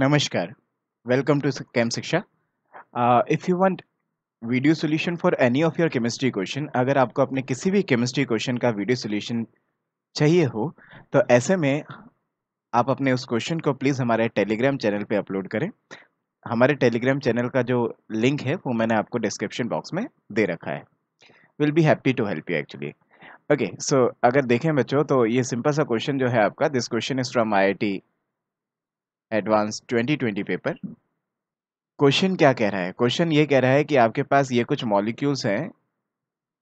नमस्कार welcome to Chem Shiksha if you want video solution for any of your chemistry question अगर आपको अपने किसी भी केमिस्ट्री क्वेश्चन का वीडियो सोल्यूशन चाहिए हो तो ऐसे में आप अपने उस क्वेश्चन को प्लीज़ हमारे टेलीग्राम चैनल पे अपलोड करें हमारे टेलीग्राम चैनल का जो लिंक है वो मैंने आपको डिस्क्रिप्शन बॉक्स में दे रखा है will be happy to help you actually okay so अगर देखें बच्चों तो ये सिंपल सा क्वेश्चन जो है आपका this question is from I advance 2020 paper question क्या कह रहा है क्वेश्चन ये कह रहा है कि आपके पास ये कुछ मॉलिक्यूल्स हैं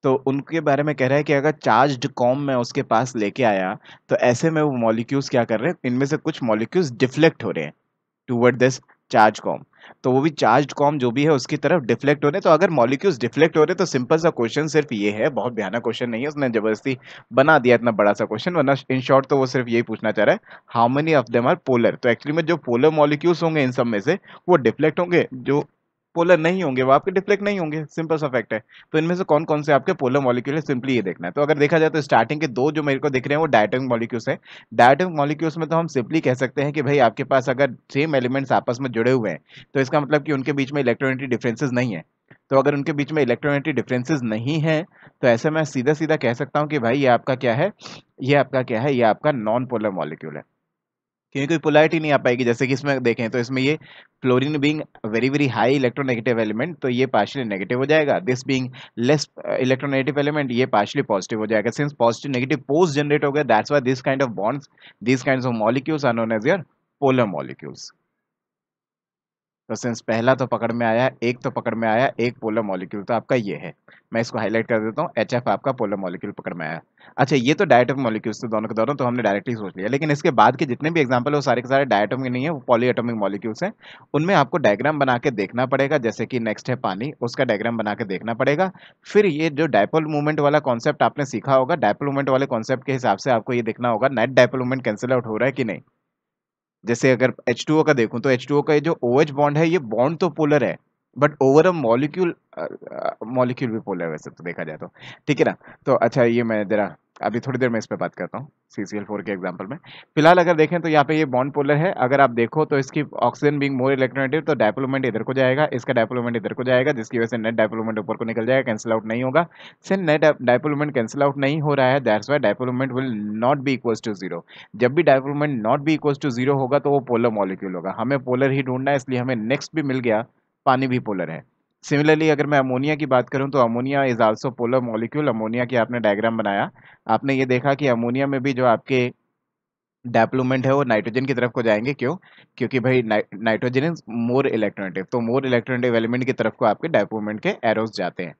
तो उनके बारे में कह रहा है कि अगर चार्ज कॉम में उसके पास लेके आया तो ऐसे में वो मॉलिक्यूल्स क्या कर रहे हैं इनमें से कुछ मॉलिक्यूल्स डिफ्लेक्ट हो रहे हैं टूवर्ड दिस चार्ज कॉम तो वो भी चार्ज कॉम जो भी है उसकी तरफ डिफ्लेक्ट तो हो रहे तो अगर मॉलिक्यूल्स डिफ्लेक्ट हो रहे तो सिंपल सा क्वेश्चन सिर्फ ये है बहुत भयानक क्वेश्चन नहीं है उसने जबरदस्ती बना दिया इतना बड़ा सा क्वेश्चन वरना इन शॉर्ट तो वो सिर्फ यही पूछना चाह रहा है how many of them are polar तो एक्चुअली में जो पोलर मॉलिक्यूल्स होंगे इन सब में से वो डिफ्लेक्ट होंगे जो पोलर नहीं होंगे वो आपके डिफ्लेक्ट नहीं होंगे सिंपल सा फैक्ट है तो इनमें से कौन कौन से आपके पोलर मॉलिक्यूल है सिंपली ये देखना है तो अगर देखा जाए तो स्टार्टिंग के दो जो मेरे को दिख रहे हैं वो डायटमिक मॉलिक्यूल्स हैं डायटमिक मॉलिक्यूल्स में तो हम सिंपली कह सकते हैं कि भाई आपके पास अगर सेम एलिमेंट्स आपस में जुड़े हुए हैं तो इसका मतलब कि उनके बीच में इलेक्ट्रोनेटिव डिफरेंसेज नहीं है तो अगर उनके बीच में इलेक्ट्रोनेटिव डिफरेंसेज नहीं है तो ऐसे मैं सीधा सीधा कह सकता हूँ कि भाई ये आपका क्या है ये आपका क्या है ये आपका नॉन पोलर मॉलिक्यूल है क्योंकि कोई पोलारिटी नहीं आ पाएगी जैसे कि इसमें देखें तो इसमें ये fluorine being very very high electronegative element तो ये पार्शली नेगेटिव हो जाएगा this being less electronegative element ये पार्शली पॉजिटिव हो जाएगा since positive negative post generate हो गया that's why this kind of bonds this kind of molecules are known as your polar molecules तो सिंस पहला तो पकड़ में आया एक तो पकड़ में आया एक पोलर मॉलिक्यूल तो आपका ये है मैं इसको हाईलाइट कर देता हूँ एच आपका पोलर मॉलिक्यूल पकड़ में आया अच्छा ये तो डायटम मॉलिक्यूल्स तो दोनों के दोनों तो हमने डायरेक्टली सोच लिया लेकिन इसके बाद के जितने भी एग्जाम्पल वो सारे के सारे डायटम के नहीं है वो पॉलीएटोमिक मॉलिक्यूल्स हैं उनमें आपको डायग्राम बना के देखना पड़ेगा जैसे कि नेक्स्ट है पानी उसका डायग्राम बना के देखना पड़ेगा फिर ये जो डायपोल मूवमेंट वाला कॉन्सेप्ट आपने सीखा होगा डायपोल मूवमेंट वाले कॉन्सेप्ट के हिसाब से आपको ये देखना होगा net dipole movement cancel out हो रहा है कि नहीं जैसे अगर एच का देखूँ तो एच का ये जो ओ OH बॉन्ड है ये बॉन्ड तो पोलर है but over a molecule molecule भी पोलर है वैसे तो देखा जाए तो ठीक है ना तो अच्छा ये मैं ज़रा अभी थोड़ी देर में इस पर बात करता हूँ सी सी एल फोर के एग्जाम्पल में फिलहाल अगर देखें तो यहाँ पे ये बॉन्ड पोलर है अगर आप देखो तो इसकी ऑक्सीजन बिंग मोर इलेक्ट्रोनेटिव तो डायपोलोमेंट इधर को जाएगा इसका डायपोलोमेंट इधर को जाएगा जिसकी वजह से नेट डायपोलोमेंट ऊपर को निकल जाएगा कैंसिल आउट नहीं होगा सिर्फ नेट डायपोलोमेंट कैंसिल आउट नहीं हो रहा है that's why dipole moment will not be equal to zero जब भी dipole moment not be equal to zero होगा तो वो पोलर मॉलिक्यूल होगा हमें पोलर ही ढूंढना है इसलिए हमें नेक्स्ट भी मिल गया पानी भी पोलर है सिमिलरली अगर मैं अमोनिया की बात करूं तो ammonia is also polar molecule ammonia की आपने डायग्राम बनाया आपने ये देखा कि अमोनिया में भी जो आपके डेवलपमेंट है वो नाइट्रोजन की तरफ को जाएंगे क्यों क्योंकि भाई नाइट्रोजन इज मोर इलेक्ट्रोनेटिव तो मोर इलेक्ट्रोनेटिव एलिमेंट की तरफ को आपके डेवलपमेंट के एरोज जाते हैं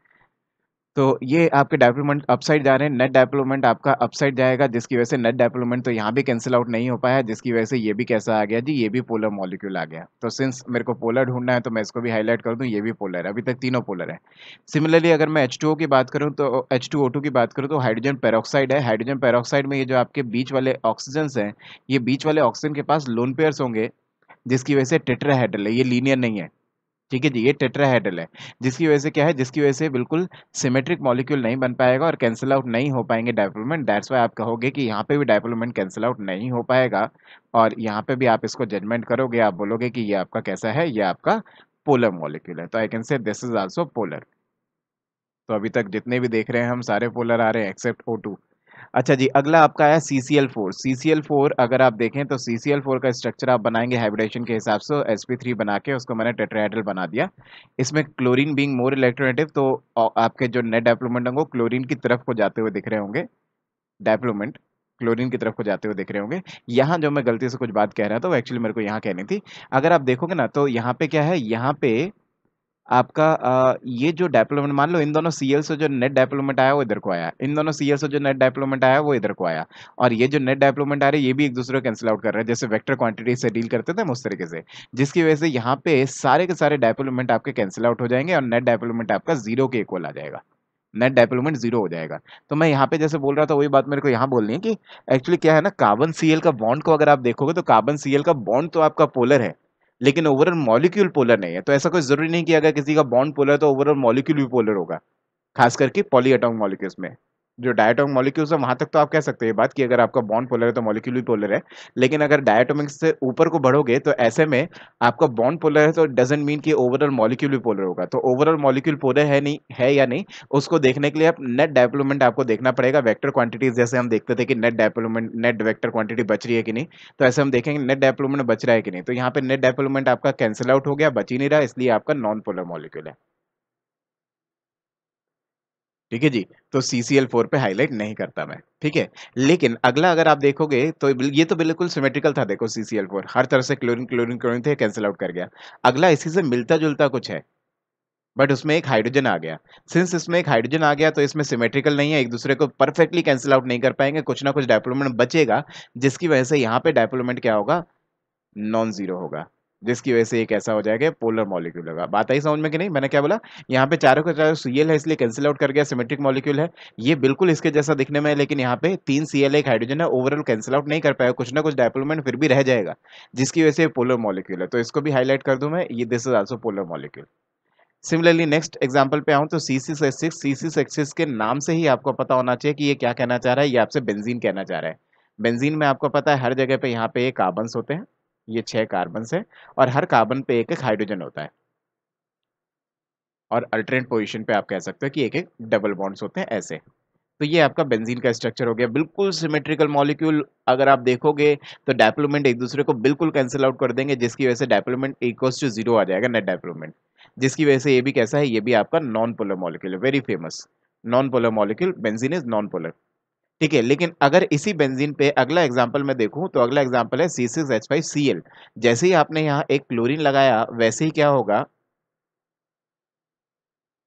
तो ये आपके डेवलपमेंट अपसाइड जा रहे हैं नेट डेवलपमेंट आपका अपसाइड जाएगा जिसकी वजह से नेट डेवलपमेंट तो यहाँ भी कैंसिल आउट नहीं हो पाया जिसकी वजह से ये भी कैसा आ गया जी ये भी पोलर मॉलिक्यूल आ गया तो सिंस मेरे को पोलर ढूंढना है तो मैं इसको भी हाईलाइट कर दूँ ये भी पोलर है अभी तक तीनों पोलर है सिमिलरली अगर मैं एच की बात करूँ तो एच की बात करूँ तो हाइड्रोजन पेरोक्साइड है हाइड्रोजन पेरोक्साइड में ये जो आपके बीच वाले ऑक्सीजन हैं ये बीच वाले ऑक्सीजन के पास लोन पेयर्स होंगे जिसकी वजह से टेट्राहेड्रल है ये लीनियर नहीं है ठीक है जी ये टेट्राहेड्रल है जिसकी वजह से क्या है जिसकी वजह से बिल्कुल सिमेट्रिक मॉलिक्यूल नहीं बन पाएगा और कैंसिल आउट नहीं हो पाएंगे डेवलपमेंट दैट्स वाई आप कहोगे कि यहाँ पे भी डेवलपमेंट कैंसिल आउट नहीं हो पाएगा और यहाँ पे भी आप इसको जजमेंट करोगे आप बोलोगे कि ये आपका कैसा है ये आपका पोलर मॉलिक्यूल है तो I can say this is also polar तो अभी तक जितने भी देख रहे हैं हम सारे पोलर आ रहे हैं एक्सेप्ट ओ टू अच्छा जी अगला आपका आया C C L four C C L four अगर आप देखें तो सी सी एल फोर का स्ट्रक्चर आप बनाएंगे हाइब्रिडेशन के हिसाब से एस पी थ्री बना के उसको मैंने टेट्राइडल बना दिया इसमें क्लोरीन बींग मोर इलेक्ट्रोनेटिव तो आपके जो नेट डेवलपमेंट होंगे क्लोरीन की तरफ को जाते हुए दिख रहे होंगे डेवलपमेंट क्लोरीन की तरफ को जाते हुए देख रहे होंगे यहाँ जो मैं गलती से कुछ बात कह रहा था वो एक्चुअली मेरे को यहाँ कहनी थी अगर आप देखोगे ना तो यहाँ पे क्या है यहाँ पे आपका आ, ये जो डेवलपमेंट मान लो इन दोनों सी से जो नेट डेवलपमेंट आया वो इधर को आया इन दोनों सी से जो नेट डेवलपमेंट आया वो इधर को आया और ये जो नेट डेवलपमेंट आ रही है ये भी एक दूसरे को कैंसिल आउट कर रहा है जैसे वेक्टर क्वांटिटी से डील करते थे उस तरीके से जिसकी वजह से यहाँ पे सारे के सारे डेवलपमेंट आपके कैंसिल आउट हो जाएंगे और नेट डेवलपमेंट आपका जीरो के इक्वल आ जाएगा नेट डेवलपमेंट जीरो हो जाएगा तो मैं यहाँ पे जैसे बोल रहा था वही बात मेरे को यहाँ बोलनी है कि एक्चुअली क्या है ना कार्बन सीएल का बॉन्ड को अगर आप देखोगे तो कार्बन सीएल का बॉन्ड तो आपका पोलर है लेकिन ओवरऑल मॉलिक्यूल पोलर नहीं है तो ऐसा कोई जरूरी नहीं कि अगर किसी का बॉन्ड पोलर तो ओवरऑल मॉलिक्यूल भी पोलर होगा खास करके पॉलीएटॉमिक मॉलिक्यूल्स में जो डायटोमिक मॉलिक्यूल्स है वहाँ तक तो आप कह सकते हैं बात कि अगर आपका बॉन्ड पोलर है तो मॉलिक्यूल भी पोलर है लेकिन अगर डायटोमिक से ऊपर को बढ़ोगे तो ऐसे में आपका बॉन्ड पोलर है तो डजेंट मीन कि ओवरऑल मॉलिक्यूल भी पोलर होगा तो ओवरऑल मॉलिक्यूल पोलर है नहीं है या नहीं उसको देखने के लिए आप नेट डेवलपमेंट आपको देखना पड़ेगा वैक्टर क्वांटिटीज जैसे हम देखते थे कि net development net vector quantity बच रही है कि नहीं तो ऐसे हम देखेंगे नेट डेवलपमेंट बच रहा है कि नहीं तो यहाँ पर नेट डेवलपमेंट आपका कैंसिल आउट हो गया बच ही नहीं रहा इसलिए आपका नॉन पोलर मॉलिक्यूल है ठीक है जी तो सी सी एल फोर पे हाईलाइट नहीं करता मैं ठीक है लेकिन अगला अगर आप देखोगे तो ये तो बिल्कुल सिमेट्रिकल था देखो सी सी एल फोर हर तरह से क्लोरीन क्लोरीन क्लोरीन थे कैंसिल आउट कर गया अगला इसी से मिलता जुलता कुछ है बट उसमें एक हाइड्रोजन आ गया सिंस इसमें एक हाइड्रोजन आ गया तो इसमें सिमेट्रिकल नहीं है एक दूसरे को परफेक्टली कैंसिल आउट नहीं कर पाएंगे कुछ ना कुछ डायप्लोमेंट बचेगा जिसकी वजह से यहाँ पे डायप्लोमेंट क्या होगा नॉन जीरो होगा जिसकी वजह से एक ऐसा हो जाएगा पोलर मॉलिक्यूल होगा बात आई समझ में कि नहीं मैंने क्या बोला यहाँ पे चारों का चारों सीएल है इसलिए कैंसिल आउट कर गया सिमेट्रिक मॉलिक्यूल है ये बिल्कुल इसके जैसा दिखने में है लेकिन यहाँ पे तीन सी एक हाइड्रोजन है ओवरऑल कैंसिल आउट नहीं कर पाया कुछ ना कुछ डायपोलमेंट फिर भी रह जाएगा जिसकी वजह से पोलर मॉलिक्यूल है तो इसको भी हाईलाइट कर दूँ मैं ये this is also polar molecule similarly next example पे आऊँ तो C C six C C six के नाम से ही आपको पता होना चाहिए कि ये क्या कहना चाह रहा है ये आपसे बेंजीन कहना चाह रहा है बेंजीन में आपको पता है हर जगह पे यहाँ पे ये कार्बन्स होते हैं ये छह कार्बन है और हर कार्बन पे एक एक हाइड्रोजन होता है और अल्टरनेट पोजिशन पे आप कह सकते हो कि एक एक डबल बॉन्ड्स होते हैं ऐसे तो ये आपका बेंजीन का स्ट्रक्चर हो गया बिल्कुल सिमेट्रिकल मॉलिक्यूल अगर आप देखोगे तो डेवलपमेंट एक दूसरे को बिल्कुल कैंसिल आउट कर देंगे जिसकी वजह से डेवलपमेंट इक्वल्स टू जीरो आ जाएगा नेट डेवलपमेंट जिसकी वजह से ये भी कैसा है ये भी आपका नॉन पोलर मॉलिक्यूल है very famous non polar molecule benzene is non polar ठीक है लेकिन अगर इसी बेंजीन पे अगला एग्जांपल मैं देखूं तो अगला एग्जांपल है C six H five C L जैसे ही आपने यहाँ एक क्लोरीन लगाया वैसे ही क्या होगा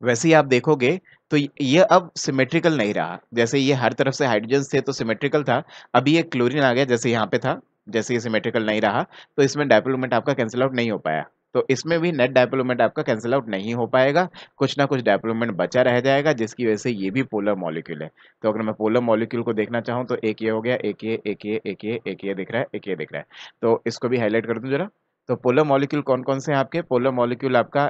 वैसे ही आप देखोगे तो ये अब सिमेट्रिकल नहीं रहा जैसे ये हर तरफ से हाइड्रोजन थे तो सिमेट्रिकल था अभी ये क्लोरीन आ गया जैसे यहाँ पे था जैसे ये सिमेट्रिकल नहीं रहा तो इसमें डाइपोल आपका कैंसिल आउट नहीं हो पाया तो इसमें भी नेट डेवलपमेंट आपका कैंसिल आउट नहीं हो पाएगा कुछ ना कुछ डेवलपमेंट बचा रह जाएगा जिसकी वजह से ये भी पोलर मॉलिक्यूल है तो अगर मैं पोलर मॉलिक्यूल को देखना चाहूँ तो एक ये हो गया एक ये एक ये एक ये एक ये दिख रहा है एक ये दिख रहा है तो इसको भी हाईलाइट कर दूँ जरा तो पोलर मॉलिक्यूल कौन कौन से हैं आपके पोलर मॉलिक्यूल आपका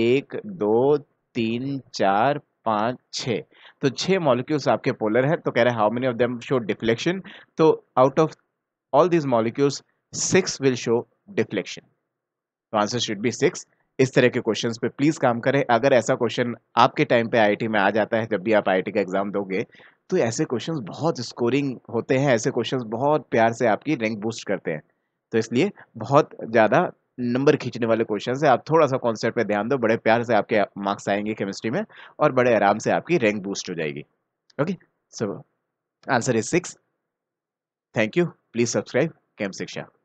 एक दो तीन चार पाँच छः तो छः मॉलिक्यूल्स आपके पोलर हैं तो कह रहे हैं how many of them show deflection तो out of all these molecules six will show deflection तो आंसर शुड बी सिक्स इस तरह के क्वेश्चंस पे प्लीज़ काम करें अगर ऐसा क्वेश्चन आपके टाइम पे आईआईटी में आ जाता है जब भी आप आईआईटी का एग्ज़ाम दोगे तो ऐसे क्वेश्चंस बहुत स्कोरिंग होते हैं ऐसे क्वेश्चंस बहुत प्यार से आपकी रैंक बूस्ट करते हैं तो इसलिए बहुत ज़्यादा नंबर खींचने वाले क्वेश्चन है आप थोड़ा सा कॉन्सेप्ट पे ध्यान दो बड़े प्यार से आपके मार्क्स आएंगे केमिस्ट्री में और बड़े आराम से आपकी रैंक बूस्ट हो जाएगी okay so answer is six thank you please subscribe Chem शिक्षा